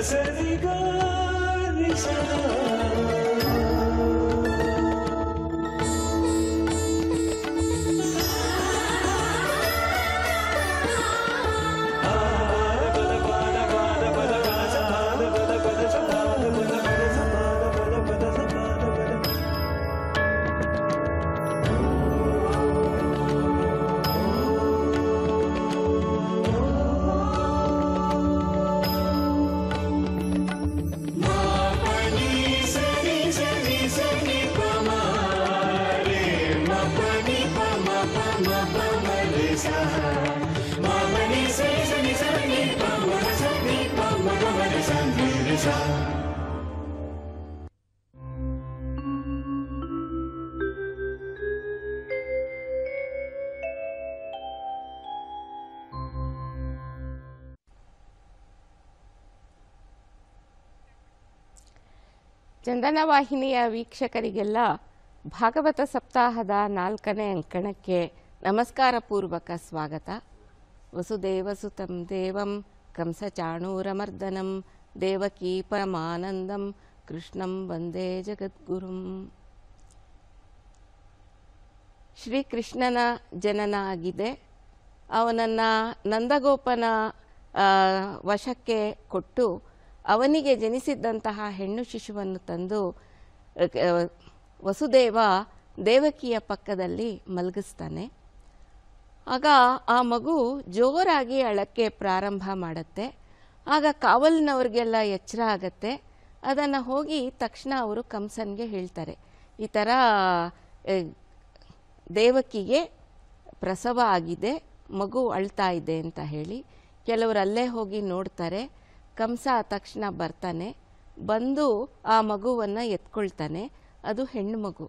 This is ಚಂದನ ವಾಹಿನಿಯ ವೀಕ್ಷಕರಿಗೆಲ್ಲ ಭಾಗವತ ಸಪ್ತಾಹದ ನಾಲ್ಕನೇ ಅಂಕಣಕ್ಕೆ ನಮಸ್ಕಾರ ಪೂರ್ವಕ ಸ್ವಾಗತ ವಸುದೇವಸುತಂ ದೇವಂ ಕಂಸಚಾಣೂರಮರ್ದನಂ ದೇವಕೀ ಪರಮಾನಂದಂ ಕೃಷ್ಣಂ ವಂದೇ ಜಗದ್ಗುರುಂ ಶ್ರೀಕೃಷ್ಣನ ಜನನ ಆಗಿದೆ ಅವನನ್ನು ನಂದಗೋಪನ ವಶಕ್ಕೆ ಕೊಟ್ಟು ಅವನಿಗೆ ಜನಿಸಿದ್ದಂತಹ ಹೆಣ್ಣು ಶಿಶುವನ್ನು ತಂದು ವಸುದೇವ ದೇವಕಿಯ ಪಕ್ಕದಲ್ಲಿ ಮಲಗಿಸ್ತಾನೆ ಆಗ ಆ ಮಗು ಜೋರಾಗಿ ಅಳಕ್ಕೆ ಪ್ರಾರಂಭ ಮಾಡುತ್ತೆ ಆಗ ಕಾವಲಿನವ್ರಿಗೆಲ್ಲ ಎಚ್ಚರ ಆಗತ್ತೆ ಅದನ್ನು ಹೋಗಿ ತಕ್ಷಣ ಅವರು ಕಂಸನ್ಗೆ ಹೇಳ್ತಾರೆ ಈ ಥರ ದೇವಕಿಗೆ ಪ್ರಸವ ಆಗಿದೆ ಮಗು ಅಳ್ತಾ ಇದೆ ಅಂತ ಹೇಳಿ ಕೆಲವರು ಅಲ್ಲೇ ಹೋಗಿ ನೋಡ್ತಾರೆ ಕಂಸ ತಕ್ಷಣ ಬರ್ತಾನೆ ಬಂದು ಆ ಮಗುವನ್ನು ಎತ್ಕೊಳ್ತಾನೆ ಅದು ಹೆಣ್ಣು ಮಗು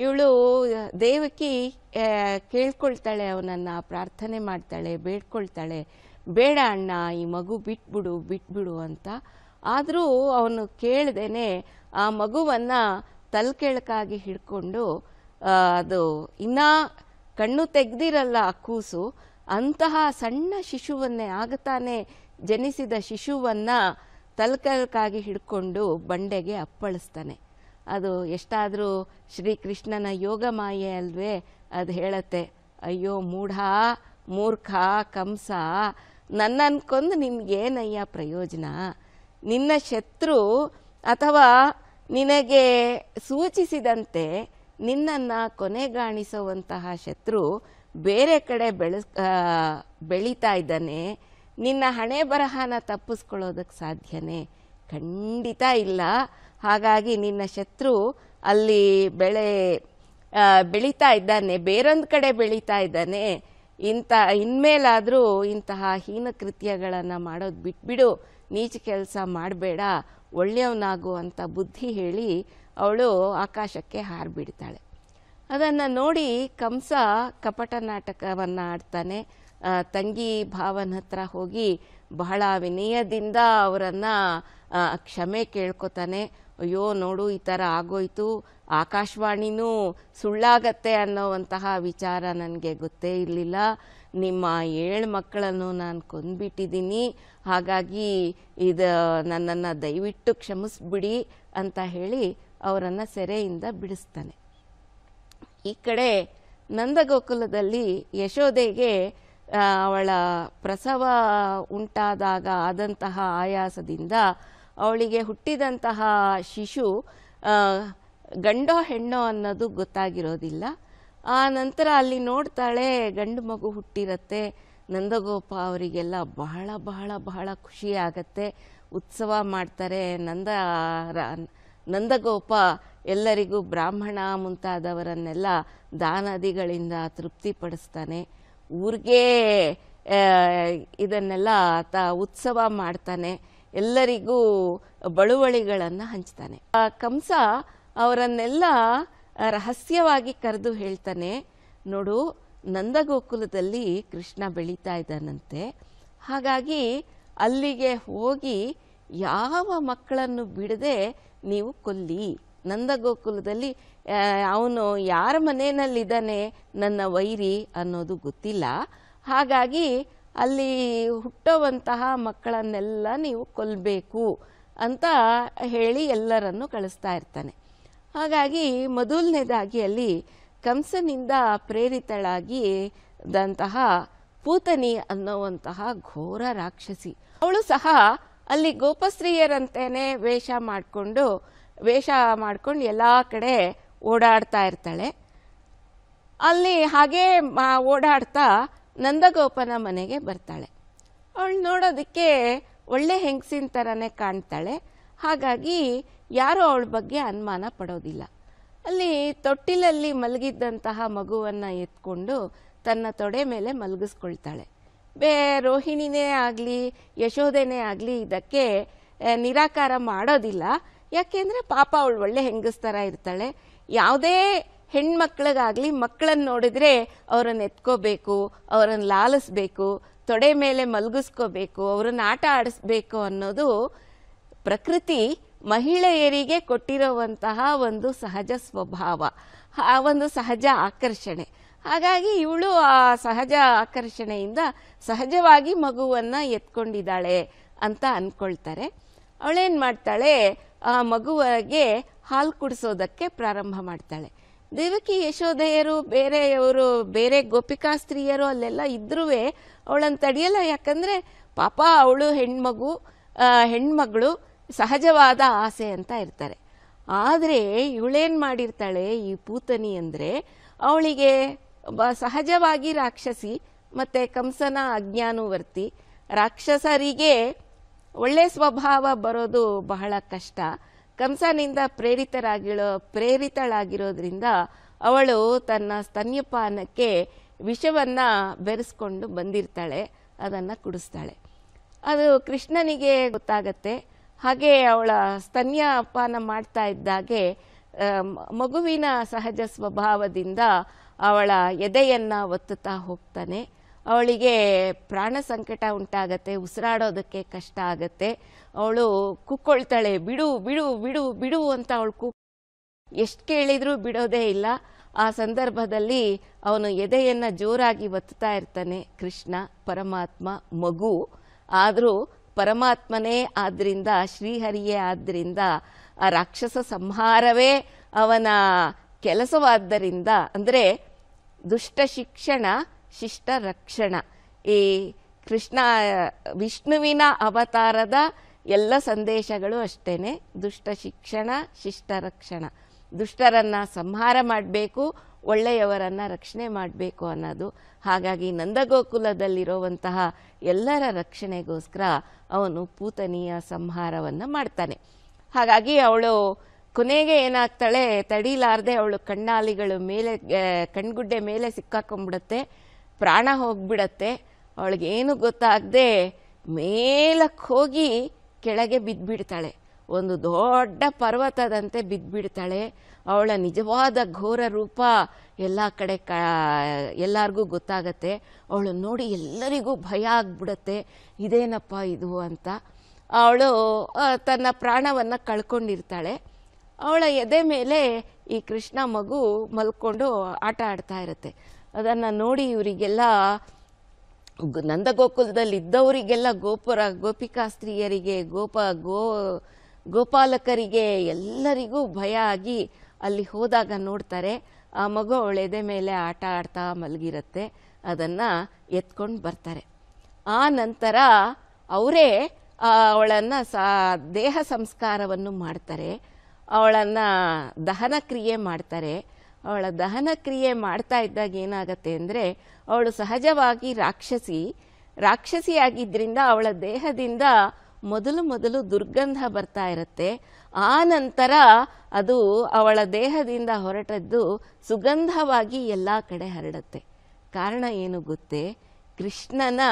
ಇವಳು ದೇವಕಿ ಕೇಳ್ಕೊಳ್ತಾಳೆ ಅವನನ್ನು ಪ್ರಾರ್ಥನೆ ಮಾಡ್ತಾಳೆ ಬೇಡ್ಕೊಳ್ತಾಳೆ ಬೇಡ ಅಣ್ಣ ಈ ಮಗು ಬಿಟ್ಬಿಡು ಬಿಟ್ಬಿಡು ಅಂತ ಆದರೂ ಅವನು ಕೇಳ್ದೇನೆ ಆ ಮಗುವನ್ನು ತಲ್ಕೆಳಕಾಗಿ ಹಿಡ್ಕೊಂಡು ಅದು ಇನ್ನೂ ಕಣ್ಣು ತೆಗ್ದಿರಲ್ಲ ಆ ಕೂಸು ಅಂತಹ ಸಣ್ಣ ಶಿಶುವನ್ನೇ ಆಗತಾನೆ ಜನಿಸಿದ ಶಿಶುವನ್ನ ತಲ್ಕಲ್ಕಾಗಿ ಹಿಡ್ಕೊಂಡು ಬಂಡೆಗೆ ಅಪ್ಪಳಿಸ್ತಾನೆ ಅದು ಎಷ್ಟಾದರೂ ಶ್ರೀಕೃಷ್ಣನ ಯೋಗ ಮಾಯೆ ಅಲ್ವೇ ಅದು ಹೇಳತ್ತೆ ಅಯ್ಯೋ ಮೂಢ ಮೂರ್ಖ ಕಂಸ ನನ್ನ ಅನ್ಕೊಂಡು ನಿನಗೇನಯ್ಯ ಪ್ರಯೋಜನ ನಿನ್ನ ಶತ್ರು ಅಥವಾ ನಿನಗೆ ಸೂಚಿಸಿದಂತೆ ನಿನ್ನನ್ನು ಕೊನೆಗಾಣಿಸುವಂತಹ ಶತ್ರು ಬೇರೆ ಕಡೆ ಬೆಳೆಸ್ ಬೆಳೀತಾ ಇದ್ದಾನೆ ನಿನ್ನ ಹಣೆ ಬರಹನ ತಪ್ಪಿಸ್ಕೊಳ್ಳೋದಕ್ಕೆ ಸಾಧ್ಯನೇ ಖಂಡಿತ ಇಲ್ಲ ಹಾಗಾಗಿ ನಿನ್ನ ಶತ್ರು ಅಲ್ಲಿ ಬೆಳೆ ಬೆಳೀತಾ ಇದ್ದಾನೆ ಬೇರೊಂದು ಕಡೆ ಬೆಳೀತಾ ಇದ್ದಾನೆ ಇಂಥ ಇನ್ಮೇಲಾದರೂ ಇಂತಹ ಹೀನ ಕೃತ್ಯಗಳನ್ನು ಮಾಡೋದು ಬಿಟ್ಬಿಡು ನೀಚ ಕೆಲಸ ಮಾಡಬೇಡ ಒಳ್ಳೆಯವನಾಗು ಅಂತ ಬುದ್ಧಿ ಹೇಳಿ ಅವಳು ಆಕಾಶಕ್ಕೆ ಹಾರಿಬಿಡ್ತಾಳೆ ಅದನ್ನು ನೋಡಿ ಕಂಸ ಕಪಟ ನಾಟಕವನ್ನು ಆಡ್ತಾನೆ ತಂಗಿ ಭಾವನ ಹತ್ರ ಹೋಗಿ ಬಹಳ ವಿನಯದಿಂದ ಅವರನ್ನು ಕ್ಷಮೆ ಕೇಳ್ಕೊತಾನೆ ಅಯ್ಯೋ ನೋಡು ಈ ಥರ ಆಗೋಯ್ತು ಆಕಾಶವಾಣಿನೂ ಸುಳ್ಳಾಗತ್ತೆ ಅನ್ನೋವಂತಹ ವಿಚಾರ ನನಗೆ ಗೊತ್ತೇ ಇರಲಿಲ್ಲ ನಿಮ್ಮ ಏಳು ಮಕ್ಕಳನ್ನು ನಾನು ಕೊಂದ್ಬಿಟ್ಟಿದ್ದೀನಿ ಹಾಗಾಗಿ ಇದು ನನ್ನನ್ನು ದಯವಿಟ್ಟು ಕ್ಷಮಿಸ್ಬಿಡಿ ಅಂತ ಹೇಳಿ ಅವರನ್ನು ಸೆರೆಯಿಂದ ಬಿಡಿಸ್ತಾನೆ ಈ ಕಡೆ ನಂದಗೋಕುಲದಲ್ಲಿ ಯಶೋದೆಗೆ ಅವಳ ಪ್ರಸವ ಉಂಟಾದಾಗ ಆದಂತಹ ಆಯಾಸದಿಂದ ಅವಳಿಗೆ ಹುಟ್ಟಿದಂತಹ ಶಿಶು ಗಂಡೋ ಹೆಣ್ಣೋ ಅನ್ನೋದು ಗೊತ್ತಾಗಿರೋದಿಲ್ಲ ಆ ನಂತರ ಅಲ್ಲಿ ನೋಡ್ತಾಳೆ ಗಂಡು ಮಗು ಹುಟ್ಟಿರತ್ತೆ ನಂದಗೋಪ ಅವರಿಗೆಲ್ಲ ಬಹಳ ಬಹಳ ಬಹಳ ಖುಷಿ ಆಗತ್ತೆ ಉತ್ಸವ ಮಾಡ್ತಾರೆ ನಂದ ನಂದಗೋಪ ಎಲ್ಲರಿಗೂ ಬ್ರಾಹ್ಮಣ ಮುಂತಾದವರನ್ನೆಲ್ಲ ದಾನಾದಿಗಳಿಂದ ತೃಪ್ತಿಪಡಿಸ್ತಾನೆ ಊರಿಗೆ ಇದನ್ನೆಲ್ಲ ತ ಉತ್ಸವ ಮಾಡ್ತಾನೆ ಎಲ್ಲರಿಗೂ ಬಳುವಳಿಗಳನ್ನು ಹಂಚ್ತಾನೆ ಆ ಕಂಸ ಅವರನ್ನೆಲ್ಲ ರಹಸ್ಯವಾಗಿ ಕರೆದು ಹೇಳ್ತಾನೆ ನೋಡು ನಂದಗೋಕುಲದಲ್ಲಿ ಕೃಷ್ಣ ಬೆಳೀತಾ ಇದ್ದಾನಂತೆ ಹಾಗಾಗಿ ಅಲ್ಲಿಗೆ ಹೋಗಿ ಯಾವ ಮಕ್ಕಳನ್ನು ಬಿಡದೆ ನೀವು ಕೊಲ್ಲಿ ನಂದಗೋಕುಲದಲ್ಲಿ ಅವನು ಯಾರ ಮನೆಯಲ್ಲಿದ್ದಾನೆ ನನ್ನ ವೈರಿ ಅನ್ನೋದು ಗೊತ್ತಿಲ್ಲ ಹಾಗಾಗಿ ಅಲ್ಲಿ ಹುಟ್ಟುವಂತಹ ಮಕ್ಕಳನ್ನೆಲ್ಲ ನೀವು ಕೊಲ್ಲಬೇಕು ಅಂತ ಹೇಳಿ ಎಲ್ಲರನ್ನು ಕಳಿಸ್ತಾ ಇರ್ತಾನೆ ಹಾಗಾಗಿ ಮೊದಲನೇದಾಗಿ ಅಲ್ಲಿ ಕಂಸನಿಂದ ಪ್ರೇರಿತಳಾಗಿ ದಂತಹ ಪೂತನಿ ಅನ್ನುವಂತಹ ಘೋರ ರಾಕ್ಷಸಿ ಅವಳು ಸಹ ಅಲ್ಲಿ ಗೋಪಸ್ತ್ರೀಯರಂತೇನೆ ವೇಷ ಮಾಡಿಕೊಂಡು ವೇಷ ಮಾಡ್ಕೊಂಡು ಎಲ್ಲ ಕಡೆ ಓಡಾಡ್ತಾ ಇರ್ತಾಳೆ ಅಲ್ಲಿ ಹಾಗೇ ಓಡಾಡ್ತಾ ನಂದಗೋಪನ ಮನೆಗೆ ಬರ್ತಾಳೆ ಅವಳು ನೋಡೋದಕ್ಕೆ ಒಳ್ಳೆ ಹೆಂಗಸಿನ ಥರನೇ ಕಾಣ್ತಾಳೆ ಹಾಗಾಗಿ ಯಾರೂ ಅವಳ ಬಗ್ಗೆ ಅನುಮಾನ ಪಡೋದಿಲ್ಲ ಅಲ್ಲಿ ತೊಟ್ಟಿಲಲ್ಲಿ ಮಲಗಿದ್ದಂತಹ ಮಗುವನ್ನು ಎತ್ಕೊಂಡು ತನ್ನ ತೊಡೆ ಮೇಲೆ ಮಲಗಿಸ್ಕೊಳ್ತಾಳೆ ಬೇ ರೋಹಿಣಿನೇ ಆಗಲಿ ಯಶೋಧೆನೇ ಆಗಲಿ ಇದಕ್ಕೆ ನಿರಾಕಾರ ಮಾಡೋದಿಲ್ಲ ಯಾಕೆಂದರೆ ಪಾಪ ಅವಳು ಒಳ್ಳೆ ಹೆಂಗಸ್ತರ ಇರ್ತಾಳೆ ಯಾವುದೇ ಹೆಣ್ಮಕ್ಳಿಗಾಗಲಿ ಮಕ್ಕಳನ್ನು ನೋಡಿದರೆ ಅವರನ್ನು ಎತ್ಕೋಬೇಕು ಅವರನ್ನು ಲಾಲಿಸ್ಬೇಕು ತೊಡೆ ಮೇಲೆ ಮಲಗಿಸ್ಕೋಬೇಕು ಅವರನ್ನು ಆಟ ಆಡಿಸ್ಬೇಕು ಅನ್ನೋದು ಪ್ರಕೃತಿ ಮಹಿಳೆಯರಿಗೆ ಕೊಟ್ಟಿರುವಂತಹ ಒಂದು ಸಹಜ ಸ್ವಭಾವ ಆ ಒಂದು ಸಹಜ ಆಕರ್ಷಣೆ ಹಾಗಾಗಿ ಇವಳು ಆ ಸಹಜ ಆಕರ್ಷಣೆಯಿಂದ ಸಹಜವಾಗಿ ಮಗುವನ್ನು ಎತ್ಕೊಂಡಿದ್ದಾಳೆ ಅಂತ ಅಂದ್ಕೊಳ್ತಾರೆ ಅವಳೇನು ಮಾಡ್ತಾಳೆ ಆ ಮಗುವಿಗೆ ಹಾಲು ಕುಡಿಸೋದಕ್ಕೆ ಪ್ರಾರಂಭ ಮಾಡ್ತಾಳೆ ದೇವಕಿ ಯಶೋಧೆಯರು ಬೇರೆಯವರು ಬೇರೆ ಗೋಪಿಕಾ ಸ್ತ್ರೀಯರು ಅಲ್ಲೆಲ್ಲ ಇದ್ರೂ ಅವಳನ್ನು ತಡೆಯಲ್ಲ ಯಾಕಂದರೆ ಪಾಪ ಅವಳು ಹೆಣ್ಮಗು ಹೆಣ್ಮಗಳು ಸಹಜವಾದ ಆಸೆ ಅಂತ ಇರ್ತಾರೆ ಆದರೆ ಇವಳೇನು ಮಾಡಿರ್ತಾಳೆ ಈ ಪೂತನಿ ಅಂದರೆ ಅವಳಿಗೆ ಬ ಸಹಜವಾಗಿ ರಾಕ್ಷಸಿ ಮತ್ತು ಕಂಸನ ಅಜ್ಞಾನುವರ್ತಿ ರಾಕ್ಷಸರಿಗೆ ಒಳ್ಳೆ ಸ್ವಭಾವ ಬರೋದು ಬಹಳ ಕಷ್ಟ ಕಂಸನಿಂದ ಪ್ರೇರಿತರಾಗಿರೋ ಪ್ರೇರಿತಳಾಗಿರೋದ್ರಿಂದ ಅವಳು ತನ್ನ ಸ್ತನ್ಯಪಾನಕ್ಕೆ ವಿಷವನ್ನು ಬೆರೆಸ್ಕೊಂಡು ಬಂದಿರ್ತಾಳೆ ಅದನ್ನು ಕುಡಿಸ್ತಾಳೆ ಅದು ಕೃಷ್ಣನಿಗೆ ಗೊತ್ತಾಗತ್ತೆ ಹಾಗೆ ಅವಳ ಸ್ತನ್ಯಪಾನ ಮಾಡ್ತಾ ಇದ್ದಾಗೆ ಮಗುವಿನ ಸಹಜ ಸ್ವಭಾವದಿಂದ ಅವಳ ಎದೆಯನ್ನು ಒತ್ತುತ್ತಾ ಹೋಗ್ತಾನೆ ಅವಳಿಗೆ ಪ್ರಾಣ ಸಂಕಟ ಉಂಟಾಗತ್ತೆ ಉಸಿರಾಡೋದಕ್ಕೆ ಕಷ್ಟ ಆಗತ್ತೆ ಅವಳು ಕುಕ್ಕೊಳ್ತಾಳೆ ಬಿಡು ಬಿಡು ಬಿಡು ಬಿಡು ಅಂತ ಅವಳು ಕು ಎಷ್ಟು ಕೇಳಿದರೂ ಬಿಡೋದೇ ಇಲ್ಲ ಆ ಸಂದರ್ಭದಲ್ಲಿ ಅವನು ಎದೆಯನ್ನು ಜೋರಾಗಿ ಒತ್ತಾ ಇರ್ತಾನೆ ಕೃಷ್ಣ ಪರಮಾತ್ಮ ಮಗು ಆದರೂ ಪರಮಾತ್ಮನೇ ಆದ್ದರಿಂದ ಶ್ರೀಹರಿಯೇ ಆದ್ದರಿಂದ ಆ ರಾಕ್ಷಸ ಸಂಹಾರವೇ ಅವನ ಕೆಲಸವಾದ್ದರಿಂದ ಅಂದರೆ ದುಷ್ಟ ಶಿಕ್ಷಣ ಶಿಷ್ಟ ರಕ್ಷಣ ಈ ಕೃಷ್ಣ ವಿಷ್ಣುವಿನ ಅವತಾರದ ಎಲ್ಲ ಸಂದೇಶಗಳು ಅಷ್ಟೇ ದುಷ್ಟ ಶಿಕ್ಷಣ ಶಿಷ್ಟ ರಕ್ಷಣ ದುಷ್ಟರನ್ನು ಸಂಹಾರ ಮಾಡಬೇಕು ಒಳ್ಳೆಯವರನ್ನು ರಕ್ಷಣೆ ಮಾಡಬೇಕು ಅನ್ನೋದು ಹಾಗಾಗಿ ನಂದಗೋಕುಲದಲ್ಲಿರುವಂತಹ ಎಲ್ಲರ ರಕ್ಷಣೆಗೋಸ್ಕರ ಅವನು ಪೂತನಿಯ ಸಂಹಾರವನ್ನು ಮಾಡ್ತಾನೆ ಹಾಗಾಗಿ ಅವಳು ಕೊನೆಗೆ ಏನಾಗ್ತಾಳೆ ತಡೀಲಾರದೆ ಅವಳು ಕಣ್ಣಾಲಿಗಳು ಮೇಲೆ ಕಣ್ಗುಡ್ಡೆ ಮೇಲೆ ಸಿಕ್ಕಾಕೊಂಡ್ಬಿಡುತ್ತೆ ಪ್ರಾಣ ಹೋಗ್ಬಿಡತ್ತೆ ಅವಳಿಗೇನು ಗೊತ್ತಾಗದೆ ಮೇಲಕ್ಕೆ ಹೋಗಿ ಕೆಳಗೆ ಬಿದ್ದುಬಿಡ್ತಾಳೆ ಒಂದು ದೊಡ್ಡ ಪರ್ವತದಂತೆ ಬಿದ್ದುಬಿಡ್ತಾಳೆ ಅವಳ ನಿಜವಾದ ಘೋರ ರೂಪ ಎಲ್ಲ ಕಡೆ ಕ ಎಲ್ಲರಿಗೂ ಗೊತ್ತಾಗತ್ತೆ ಅವಳು ನೋಡಿ ಎಲ್ಲರಿಗೂ ಭಯ ಆಗ್ಬಿಡತ್ತೆ ಇದೇನಪ್ಪ ಇದು ಅಂತ ಅವಳು ತನ್ನ ಪ್ರಾಣವನ್ನು ಕಳ್ಕೊಂಡಿರ್ತಾಳೆ ಅವಳ ಎದೆ ಮೇಲೆ ಈ ಕೃಷ್ಣ ಮಗು ಮಲ್ಕೊಂಡು ಆಟ ಆಡ್ತಾ ಇರತ್ತೆ ಅದನ್ನು ನೋಡಿ ಇವರಿಗೆಲ್ಲ ನಂದಗೋಕುಲದಲ್ಲಿದ್ದವರಿಗೆಲ್ಲ ಗೋಪುರ ಗೋಪಿಕಾ ಸ್ತ್ರೀಯರಿಗೆ ಗೋಪ ಗೋ ಗೋಪಾಲಕರಿಗೆ ಎಲ್ಲರಿಗೂ ಭಯ ಆಗಿ ಅಲ್ಲಿ ಹೋದಾಗ ನೋಡ್ತಾರೆ ಆ ಮಗು ಅವಳೆದೆ ಮೇಲೆ ಆಟ ಆಡ್ತಾ ಮಲಗಿರುತ್ತೆ ಅದನ್ನು ಎತ್ಕೊಂಡು ಬರ್ತಾರೆ ಆ ನಂತರ ಅವರೇ ಅವಳನ್ನು ಸಾ ದೇಹ ಸಂಸ್ಕಾರವನ್ನು ಮಾಡ್ತಾರೆ ಅವಳನ್ನು ದಹನ ಕ್ರಿಯೆ ಮಾಡ್ತಾರೆ ಅವಳ ದಹನ ಕ್ರಿಯೆ ಮಾಡ್ತಾ ಇದ್ದಾಗ ಏನಾಗತ್ತೆ ಅಂದರೆ ಅವಳು ಸಹಜವಾಗಿ ರಾಕ್ಷಸಿ ರಾಕ್ಷಸಿಯಾಗಿದ್ದರಿಂದ ಅವಳ ದೇಹದಿಂದ ಮೊದಲು ಮೊದಲು ದುರ್ಗಂಧ ಬರ್ತಾ ಇರುತ್ತೆ ಆ ನಂತರ ಅದು ಅವಳ ದೇಹದಿಂದ ಹೊರಟದ್ದು ಸುಗಂಧವಾಗಿ ಎಲ್ಲ ಕಡೆ ಹರಡುತ್ತೆ ಕಾರಣ ಏನು ಗೊತ್ತೇ ಕೃಷ್ಣನ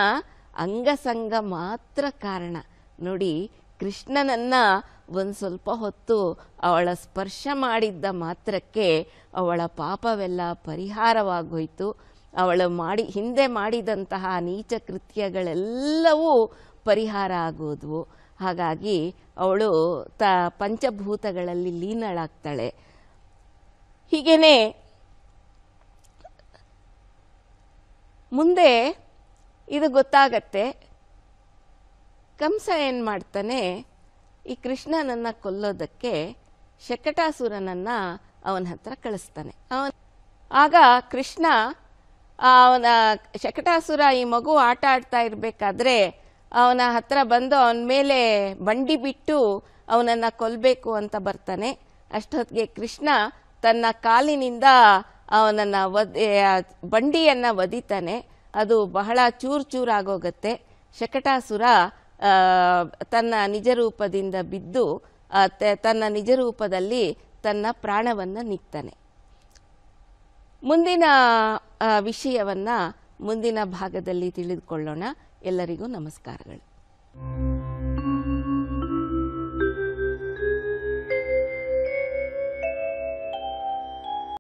ಅಂಗಸಂಗ ಮಾತ್ರ ಕಾರಣ ನೋಡಿ ಕೃಷ್ಣನನ್ನು ಒಂದು ಸ್ವಲ್ಪ ಹೊತ್ತು ಅವಳ ಸ್ಪರ್ಶ ಮಾಡಿದ್ದ ಮಾತ್ರಕ್ಕೆ ಅವಳ ಪಾಪವೆಲ್ಲ ಪರಿಹಾರವಾಗೋಯ್ತು ಅವಳು ಮಾಡಿ ಹಿಂದೆ ಮಾಡಿದಂತಹ ನೀಚ ಕೃತ್ಯಗಳೆಲ್ಲವೂ ಪರಿಹಾರ ಆಗೋದು ಹಾಗಾಗಿ ಅವಳು ತ ಪಂಚಭೂತಗಳಲ್ಲಿ ಲೀನಳಾಗ್ತಾಳೆ ಹೀಗೇನೆ ಮುಂದೆ ಇದು ಗೊತ್ತಾಗತ್ತೆ ಕಂಸ ಏನು ಮಾಡ್ತಾನೆ ಈ ಕೃಷ್ಣನನ್ನು ಕೊಲ್ಲೋದಕ್ಕೆ ಶಕಟಾಸುರನನ್ನು ಅವನ ಹತ್ರ ಕಳಿಸ್ತಾನೆ ಅವನ ಆಗ ಕೃಷ್ಣ ಅವನ ಶಕಟಾಸುರ ಈ ಮಗು ಆಟ ಆಡ್ತಾ ಇರಬೇಕಾದ್ರೆ ಅವನ ಹತ್ರ ಬಂದು ಅವನ ಮೇಲೆ ಬಂಡಿ ಬಿಟ್ಟು ಅವನನ್ನು ಕೊಲ್ಲಬೇಕು ಅಂತ ಬರ್ತಾನೆ ಅಷ್ಟೊತ್ತಿಗೆ ಕೃಷ್ಣ ತನ್ನ ಕಾಲಿನಿಂದ ಅವನನ್ನು ವದ ಬಂಡಿಯನ್ನು ಒದಿತಾನೆ ಅದು ಬಹಳ ಚೂರು ಚೂರಾಗೋಗತ್ತೆ ಶಕಟಾಸುರ ತನ್ನ ನಿಜ ರೂಪದಿಂದ ಬಿದ್ದು ತನ್ನ ನಿಜ ರೂಪದಲ್ಲಿ ತನ್ನ ಪ್ರಾಣವನ್ನ ನಿಕ್ತಾನೆ ಮುಂದಿನ ವಿಷಯವನ್ನ ಮುಂದಿನ ಭಾಗದಲ್ಲಿ ತಿಳಿದುಕೊಳ್ಳೋಣ ಎಲ್ಲರಿಗೂ ನಮಸ್ಕಾರಗಳು